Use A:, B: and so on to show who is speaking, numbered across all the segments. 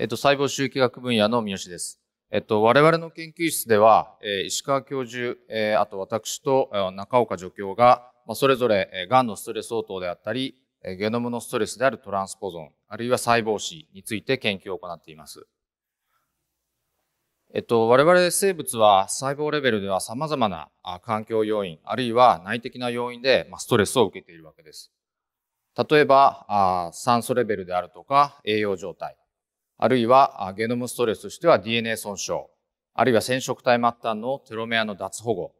A: えっと、細胞周期学分野の三好です。えっと、我々の研究室では、えー、石川教授、えー、あと私と、えー、中岡助教が、まあ、それぞれ、えー、癌のストレス応答であったり、えー、ゲノムのストレスであるトランスポゾン、あるいは細胞死について研究を行っています。えっと、我々生物は細胞レベルでは様々な環境要因、あるいは内的な要因で、まあ、ストレスを受けているわけです。例えば、あ酸素レベルであるとか、栄養状態、あるいはゲノムストレスとしては DNA 損傷、あるいは染色体末端のテロメアの脱保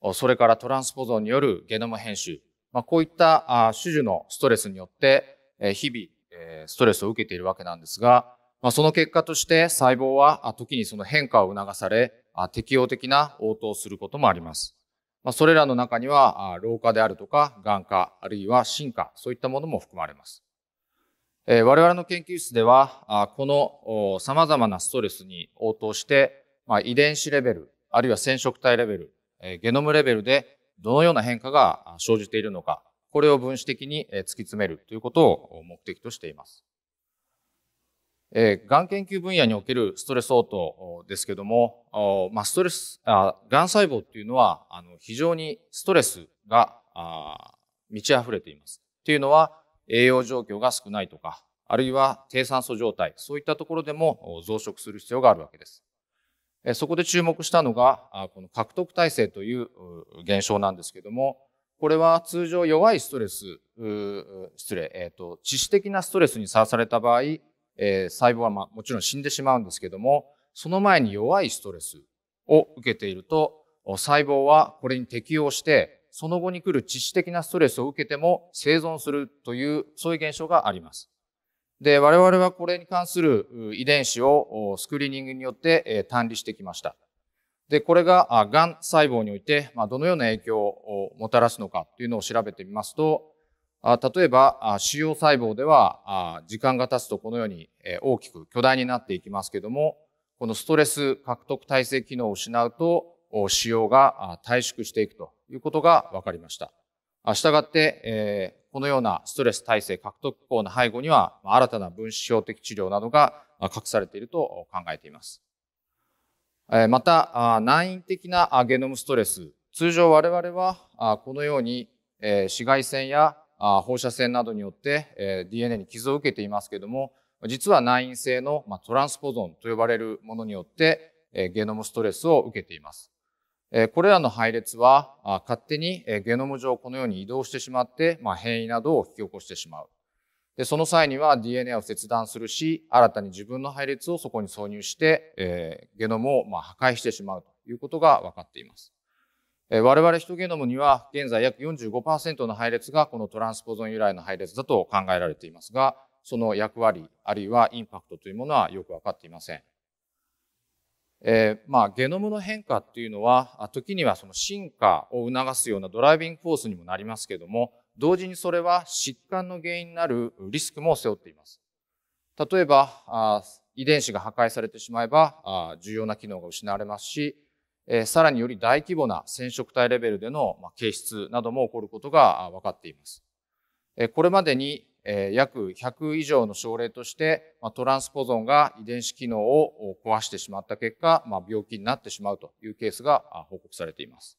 A: 護、それからトランスポゾンによるゲノム編集、まあ、こういった種々のストレスによって日々ストレスを受けているわけなんですが、まあ、その結果として細胞は時にその変化を促され適応的な応答をすることもあります。まあ、それらの中には老化であるとか眼科、あるいは進化そういったものも含まれます。我々の研究室では、この様々なストレスに応答して、遺伝子レベル、あるいは染色体レベル、ゲノムレベルでどのような変化が生じているのか、これを分子的に突き詰めるということを目的としています。えがん研究分野におけるストレス応答ですけども、まあ、ストレス、がん細胞っていうのは、あの、非常にストレスが、満ち溢れています。っていうのは、栄養状況が少ないとか、あるいは低酸素状態、そういったところでも増殖する必要があるわけです。そこで注目したのが、この獲得体制という現象なんですけども、これは通常弱いストレス、失礼、えっ、ー、と、致死的なストレスにさらされた場合、えー、細胞はまあもちろん死んでしまうんですけども、その前に弱いストレスを受けていると、細胞はこれに適応して、その後に来る致死的なストレスを受けても生存するという、そういう現象があります。で、我々はこれに関する遺伝子をスクリーニングによって単理してきました。で、これが、がん細胞において、どのような影響をもたらすのかというのを調べてみますと、例えば、腫瘍細胞では、時間が経つとこのように大きく巨大になっていきますけども、このストレス獲得体制機能を失うと、腫瘍が退縮していくということが分かりました。したがって、えー、このようなストレス耐性獲得構の背後には、新たな分子標的治療などが隠されていると考えています。また、難易的なゲノムストレス。通常我々は、このように紫外線や放射線などによって DNA に傷を受けていますけれども、実は難易性のトランスポゾンと呼ばれるものによってゲノムストレスを受けています。これらの配列は勝手にゲノム上このように移動してしまって、変異などを引き起こしてしまう。でその際には DNA を切断するし新たに自分の配列をそこに挿入して、えー、ゲノムをま破壊してしまうということが分かっています。え我々ヒトゲノムには現在約45%の配列がこのトランスポゾン由来の配列だと考えられていますがその役割あるいはインパクトというものはよく分かっていません。えー、まあ、ゲノムの変化っていうのは、時にはその進化を促すようなドライビングフォースにもなりますけども、同時にそれは疾患の原因になるリスクも背負っています。例えば、あ遺伝子が破壊されてしまえば、あ重要な機能が失われますし、えー、さらにより大規模な染色体レベルでの、まあ、形質なども起こることが分かっています。えー、これまでに、約100以上の症例としてトランスポゾンが遺伝子機能を壊してしまった結果、まあ、病気になってしまうというケースが報告されています。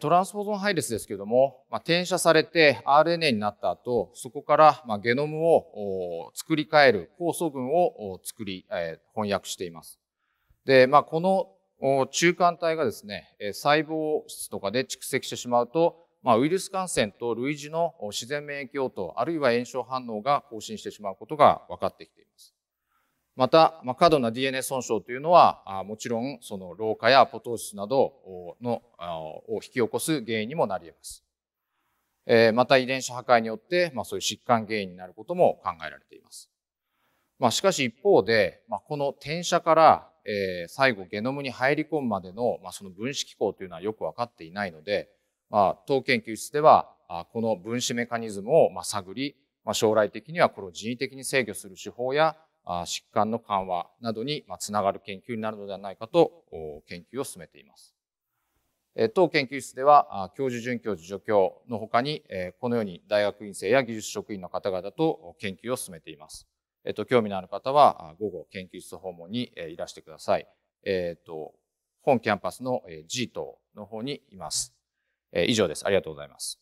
A: トランスポゾン配列ですけれども、まあ、転写されて RNA になった後、そこからまあゲノムを作り変える酵素群を作り、え翻訳しています。で、まあ、この中間体がですね、細胞質とかで蓄積してしまうと、まあ、ウイルス感染と類似の自然免疫応答、あるいは炎症反応が更新してしまうことが分かってきています。また、まあ、過度な DNA 損傷というのは、あもちろんその老化やポトーシスなどのを引き起こす原因にもなり得ます。えー、また遺伝子破壊によって、まあ、そういう疾患原因になることも考えられています。まあ、しかし一方で、まあ、この転写から、えー、最後ゲノムに入り込むまでの、まあ、その分子機構というのはよく分かっていないので、当研究室ではこの分子メカニズムを探り将来的にはこれを人為的に制御する手法や疾患の緩和などにつながる研究になるのではないかと研究を進めています。当研究室では教授准教授助教のほかにこのように大学院生や技術職員の方々と研究を進めています。えっと、興味のある方は午後研究室訪問にいらしてください。えっと、本キャンパスの G 棟の方にいます。え以上です。ありがとうございます。